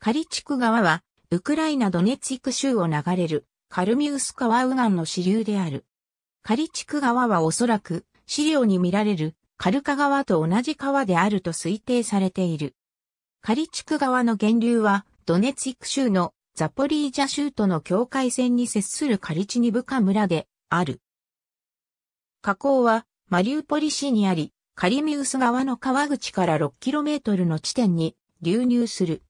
カリチク川は、ウクライナドネツィク州を流れる、カルミウス川右岸の支流である。カリチク川はおそらく、資料に見られる、カルカ川と同じ川であると推定されている。カリチク川の源流は、ドネツィク州のザポリージャ州との境界線に接するカリチニブカ村である。河口はマリウポリ市にあり、カリミウス川の川口から 6km の地点に流入する。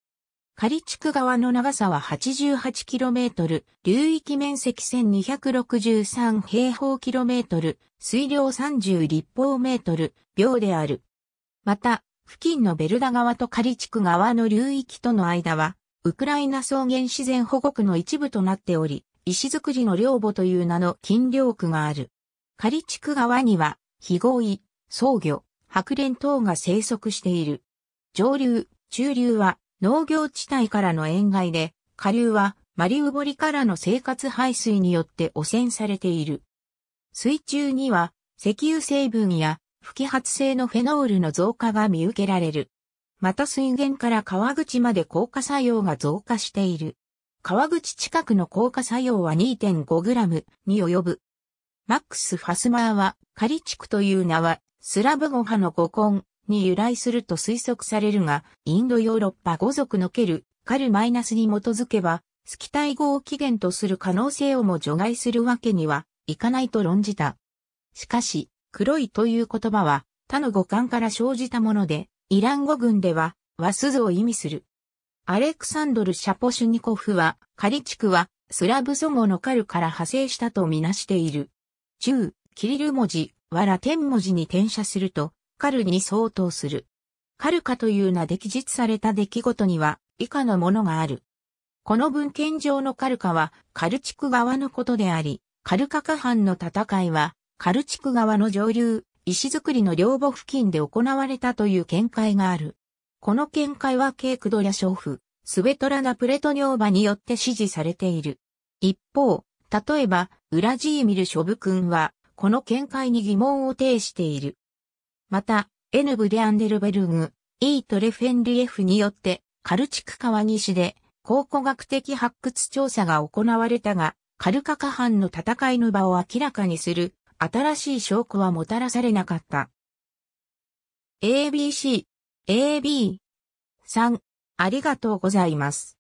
仮地区側の長さは 88km、流域面積1263平方キロメートル、水量30立方メートル、秒である。また、付近のベルダ川と仮地区側の流域との間は、ウクライナ草原自然保護区の一部となっており、石造りの寮母という名の金領区がある。仮地区側には、非合意、草魚、白蓮等が生息している。上流、中流は、農業地帯からの塩害で、下流はマリウボリからの生活排水によって汚染されている。水中には石油成分や不揮発性のフェノールの増加が見受けられる。また水源から川口まで硬化作用が増加している。川口近くの硬化作用は 2.5g に及ぶ。マックス・ファスマーは、カリ地区という名は、スラブ語派の語根、に由来すると推測されるが、インドヨーロッパ語族のケル、カルマイナスに基づけば、スキタイ語を起源とする可能性をも除外するわけにはいかないと論じた。しかし、黒いという言葉は他の語感から生じたもので、イラン語群では、ワスズを意味する。アレクサンドル・シャポシュニコフは、カリ地区は、スラブ祖母のカルから派生したとみなしている。中、キリル文字はラテン文字に転写すると、カルに相当する。カルカという名で記述された出来事には以下のものがある。この文献上のカルカはカルチク側のことであり、カルカカ藩の戦いはカルチク側の上流、石造りの両母付近で行われたという見解がある。この見解はケークドリャ娼婦、スベトラナプレトニョーバによって支持されている。一方、例えば、ウラジーミル・ショブ君は、この見解に疑問を呈している。また、エヌブデアンデルベルグ、イートレフェンリエフによって、カルチク川西で考古学的発掘調査が行われたが、カルカカ藩の戦いの場を明らかにする新しい証拠はもたらされなかった。ABC、AB、3、ありがとうございます。